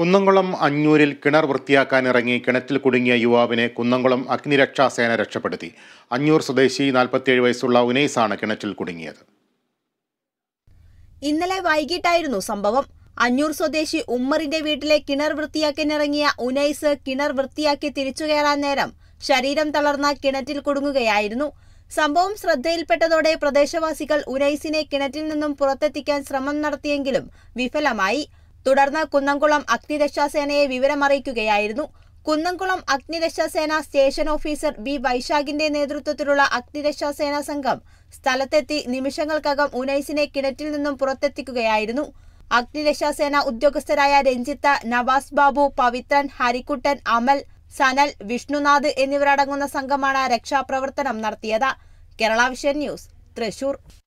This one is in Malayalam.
കുന്നംകുളം അഞ്ഞൂരിൽ കിണർ ഇറങ്ങി കിണറ്റിൽ കുടുങ്ങിയ യുവാവിനെ കുന്നംകുളം അഗ്നിരക്ഷാ സേന രക്ഷപ്പെടുത്തി അഞ്ഞൂർ സ്വദേശി നാൽപ്പത്തിയേഴ് വയസ്സുള്ള ആണ് കിണറ്റിൽ കുടുങ്ങിയത് ഇന്നലെ വൈകിട്ടായിരുന്നു സംഭവം അഞ്ഞൂർ സ്വദേശി ഉമ്മറിന്റെ വീട്ടിലെ കിണർ വൃത്തിയാക്കാനിറങ്ങിയ ഉനൈസ് കിണർ വൃത്തിയാക്കി തിരിച്ചു കയറാൻ നേരം ശരീരം തളർന്ന കിണറ്റിൽ കുടുങ്ങുകയായിരുന്നു സംഭവം ശ്രദ്ധയിൽപ്പെട്ടതോടെ പ്രദേശവാസികൾ ഉനൈസിനെ കിണറ്റിൽ നിന്നും പുറത്തെത്തിക്കാൻ ശ്രമം നടത്തിയെങ്കിലും വിഫലമായി തുടർന്ന് കുന്നംകുളം അഗ്നിരക്ഷാസേനയെ വിവരമറിയിക്കുകയായിരുന്നു കുന്നംകുളം അഗ്നിരക്ഷാസേന സ്റ്റേഷൻ ഓഫീസർ ബി വൈശാഖിന്റെ നേതൃത്വത്തിലുള്ള അഗ്നിരക്ഷാസേന സംഘം സ്ഥലത്തെത്തി നിമിഷങ്ങൾക്കകം ഉനൈസിനെ കിണറ്റിൽ നിന്നും പുറത്തെത്തിക്കുകയായിരുന്നു അഗ്നിരക്ഷാസേന ഉദ്യോഗസ്ഥരായ രഞ്ജിത്ത നവാസ് ബാബു പവിത്രൻ ഹരിക്കുട്ടൻ അമൽ സനൽ വിഷ്ണുനാഥ് എന്നിവരടങ്ങുന്ന സംഘമാണ് രക്ഷാപ്രവർത്തനം നടത്തിയത് കേരള വിഷൻ ന്യൂസ് തൃശൂർ